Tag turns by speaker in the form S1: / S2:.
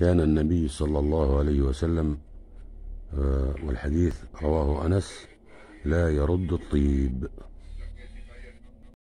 S1: كان النبي صلى الله عليه وسلم آه، والحديث رواه أنس لا يرد الطيب